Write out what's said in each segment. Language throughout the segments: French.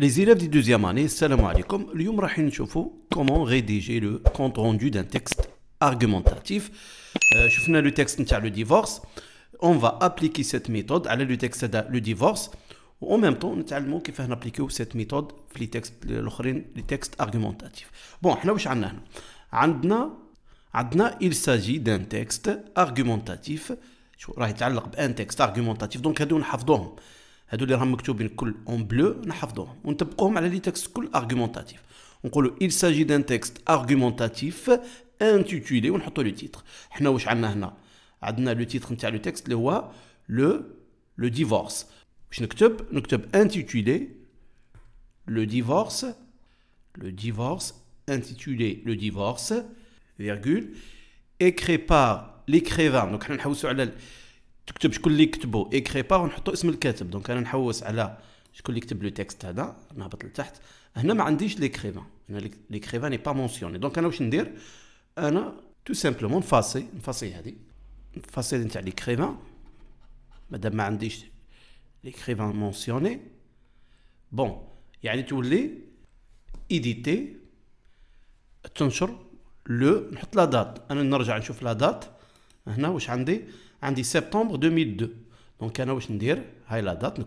Les élèves de deuxième année, salam alaikum. on choufou, comment rédiger le compte rendu d'un texte argumentatif. Choufna euh, le texte sur le divorce. On va appliquer cette méthode à le texte le divorce. En même temps, nous allons appliquer cette méthode les texte, les texte argumentatif. Bon, nous il s'agit d'un texte argumentatif. Un texte argumentatif. Donc, nous faire. هادو اللي راهم مكتوبين كل اون بلو نحفظوهم ونطبقوهم على لي تكست كل ارغومونتاتيف ونقولوا il s'agit d'un texte argumentatif intitulé ونحطوا لو تيتر حنا واش عندنا هنا عندنا لو تيتر نتاع لو تكست اللي هو لو لو ديفورس باش نكتب نكتب intitulé le divorce le divorce intitulé le divorce virgule écrit par l'écrivain donc حنا نحوسوا على تكتب شكون اللي كتبو ايكري با ونحطو اسم الكاتب دونك انا نحوس على شكون اللي كتب لو تيكست هذا نهبط لتحت هنا ما عنديش ليكريفان هنا ليكريفان ني با مونسيوني دونك انا واش ندير انا تو سامبلومون نفاصي نفاصي هذه نفاصي نتاع ليكريفان مادام ما عنديش ليكريفان مونسيوني بون يعني تولي ايديتي تنشر لو نحط لا دات انا نرجع نشوف لا دات هنا واش عندي 1 septembre 2002. Donc, il y la date,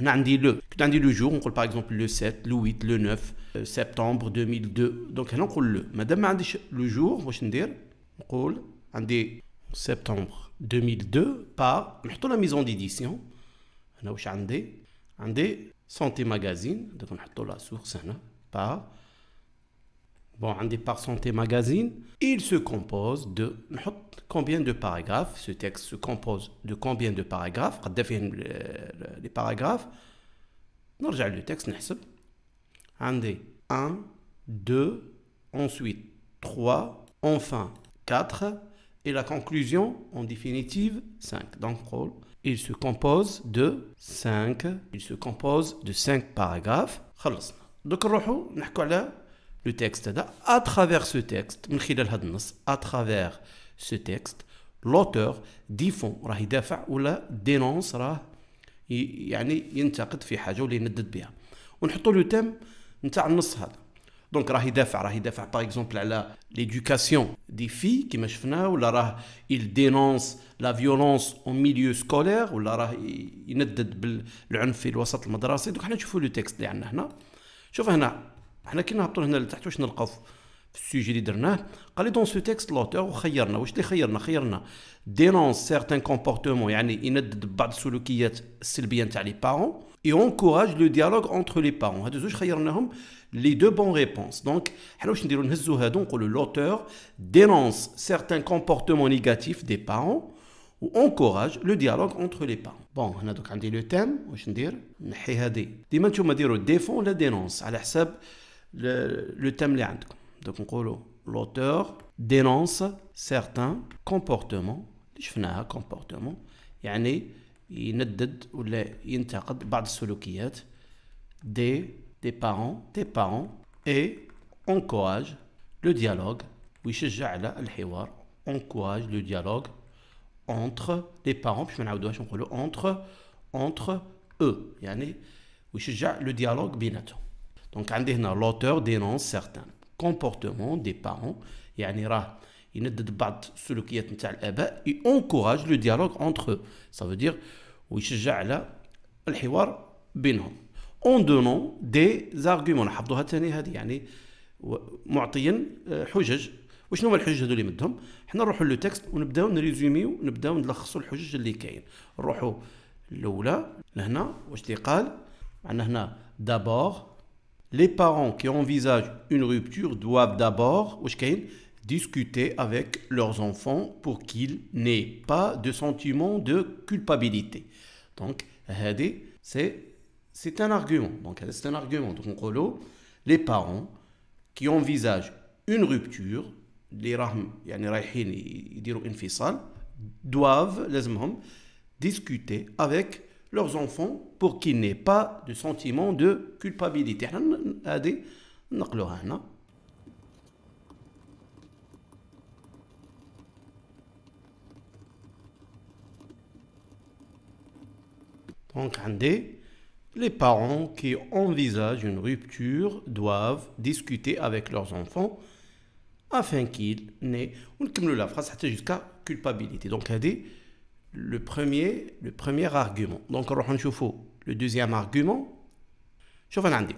le jour. on par exemple le 7, le 8, le 9 euh, septembre 2002. Donc, il y le jour, il y a un la maison d'édition, a un magazine, Santé Magazine. source, un il y a la source par bon, un départ santé magazine. Il se compose de combien de paragraphes Ce texte se compose de combien de paragraphes euh, les paragraphes. Nous regardons le texte. Andé 1, 2, ensuite 3, enfin 4 et la conclusion en définitive 5. Donc il se compose de 5, il se compose de 5 paragraphes. Donc, nous allons لو تيكست هذا اترافيغ سو تيكست من خلال هذا النص اترافيغ سو تيكست لوتور ديفون راه يدافع ولا دينونس راه يعني ينتقد في حاجه ولا يندد بها ونحطوا لو تيم نتاع النص هذا دونك راه يدافع راه يدافع باغ اكزومبل على ليدوكاسيون دي في كيما شفنا ولا راه يل دينونس لا فيولونس اون ميليو سكولير ولا راه يندد بالعنف في الوسط المدرسي دونك حنا نشوفوا لو تيكست اللي عندنا هنا شوف هنا Dans ce texte, l'auteur dénonce certains comportements parents et encourage le dialogue entre les parents. les deux bonnes réponses. Donc, l'auteur dénonce certains comportements négatifs des parents ou encourage le dialogue entre les parents. Bon, le thème. la dénonce à le, le thème اللي عندكم donc نقولوا l'auteur dénonce certains comportements اللي شفناها comportement يعني يندد ولا ينتقد بعض السلوكيات des des parents des parents et encourage le dialogue ويشجع على الحوار encourage le dialogue entre les parents puis باش ما نعاودوهاش نقولوا entre entre eux يعني ويشجع le dialogue بيناتهم دونك عندي هنا لوتور دينونس سيغتان كومبورتمون دي بارون يعني راه يندد بعض السلوكيات نتاع الاباء اونكوراج لو ديالوغ اونتر سا فو دير ويشجع على الحوار بينهم اون دونون دي زارغيومون حفظوها ثاني هذه يعني معطيا آه، حجج وشنو هما الحجج هذو اللي مدهم حنا نروحوا لو تكست ونبداو نريزوميو نبداو نلخصوا الحجج اللي كاين نروحوا الاولى لهنا واش اللي قال عندنا هنا دابور les parents qui envisagent une rupture doivent d'abord discuter avec leurs enfants pour qu'ils n'aient pas de sentiment de culpabilité. Donc, c'est un argument. Donc, c'est un argument. Donc, les parents qui envisagent une rupture, les rahm, doivent discuter avec leurs enfants pour qu'il n'aient pas de sentiment de culpabilité. Donc, les parents qui envisagent une rupture doivent discuter avec leurs enfants afin qu'ils n'aient, on la phrase jusqu'à culpabilité. Donc, dit le premier, le premier argument. Donc, on va le deuxième argument.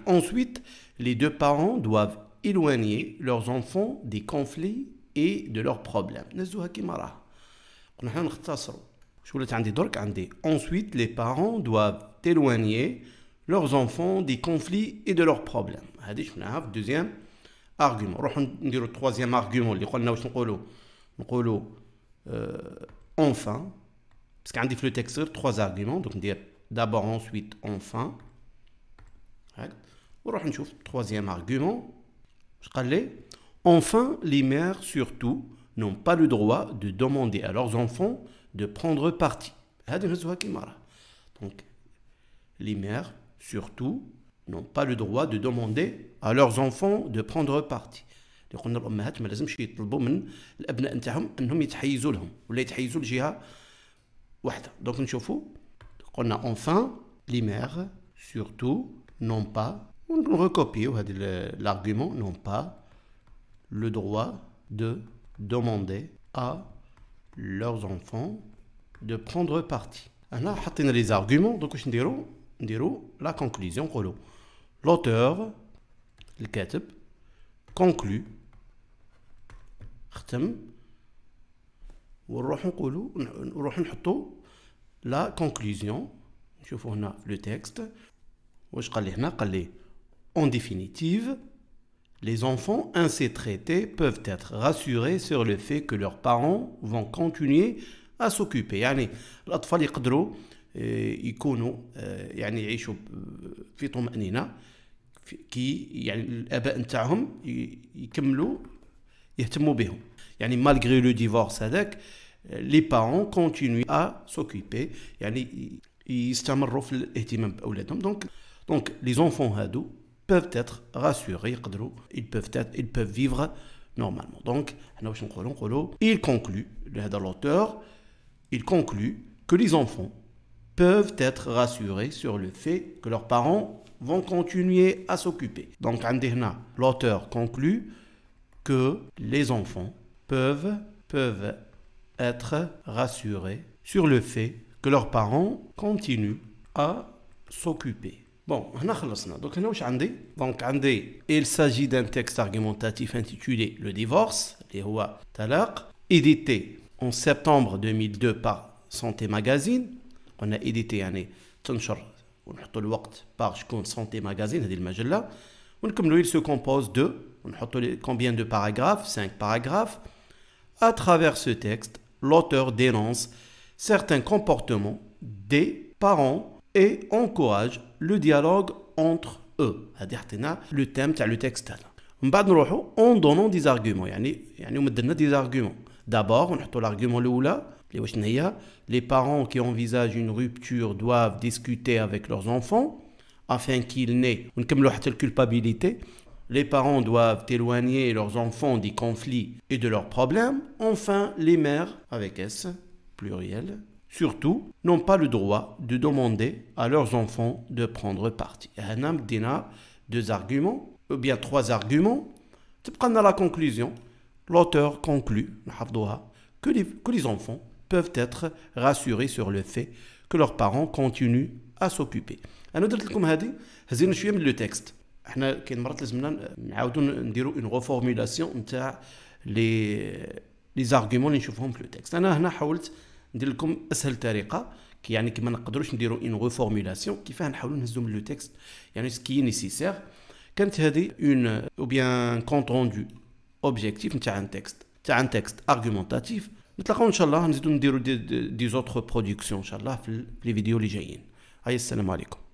Ensuite, les deux parents doivent éloigner leurs enfants des conflits et de leurs problèmes. Ensuite, les parents doivent éloigner leurs enfants des conflits et de leurs problèmes. Deuxième argument. troisième argument, euh, enfin, parce qu'on dit le texte, trois arguments. Donc, dire d'abord, ensuite, enfin. On va voir troisième argument. Enfin, les mères, surtout, n'ont pas le droit de demander à leurs enfants de prendre parti. Donc, les mères, surtout, n'ont pas le droit de demander à leurs enfants de prendre parti une دونك On a enfin les mères surtout non pas on recopie l'argument Non pas le droit de demander à leurs enfants de prendre parti. a حطينا les arguments donc on dira, la conclusion l'auteur le conclut ونروح نقولوا نروح نحطوا لا كونكلوزيون نشوفوا هنا لو تيكست واش قال لي هنا قال لي اون ديفينيتيف Les enfants ainsi traités peuvent être rassurés sur le fait que leurs parents vont continuer à s'occuper يعني الاطفال يقدروا يكونوا يعني يعيشوا في طمأنينة كي يعني الاباء نتاعهم يكملوا يهتموا بهم malgré le divorce avec, les parents continuent à s'occuper. Yani, donc, donc, les enfants ados peuvent être rassurés, ils peuvent, être, ils peuvent vivre normalement. Donc, il conclut, l'auteur, il conclut que les enfants peuvent être rassurés sur le fait que leurs parents vont continuer à s'occuper. Donc, l'auteur conclut que les enfants peuvent, peuvent être rassurés sur le fait que leurs parents continuent à s'occuper. Bon, on a donc donc il s'agit d'un texte argumentatif intitulé Le divorce, les rois talak édité en septembre 2002 par Santé Magazine. On a édité un تنشر ونحطوا par Santé Magazine هذه المجلة ونكملوا il se compose de combien de paragraphes 5 paragraphes à travers ce texte, l'auteur dénonce certains comportements des parents et encourage le dialogue entre eux. Le thème, le texte. En donnant des arguments. des arguments. D'abord, on a l'argument les parents qui envisagent une rupture doivent discuter avec leurs enfants afin qu'ils n'aient une culpabilité les parents doivent éloigner leurs enfants des conflits et de leurs problèmes. Enfin, les mères, avec S, pluriel, surtout, n'ont pas le droit de demander à leurs enfants de prendre parti. Hanam Dina, deux arguments, ou bien trois arguments. Prendre à la conclusion, l'auteur conclut que les, que les enfants peuvent être rassurés sur le fait que leurs parents continuent à s'occuper. le texte. حنا كاين مرات لازمنا نعاودو نديرو اون غوفورميلاسيون نتاع لي لي زارغيومون اللي نشوفهم في لو تيكست انا هنا حاولت ندير لكم اسهل طريقه كي يعني كيما نقدروش نديرو اون غوفورميلاسيون كيفاه نحاولو نهزو من لو تيكست يعني سكي نيسيسير كانت هذه اون او بيان كونت روندو اوبجيكتيف نتاع ان تيكست تاع ان تيكست ارغومونتاتيف نتلاقاو ان شاء الله نزيدو نديرو دي, دي, دي زوتر برودكسيون ان شاء الله في لي فيديو اللي جايين هاي السلام عليكم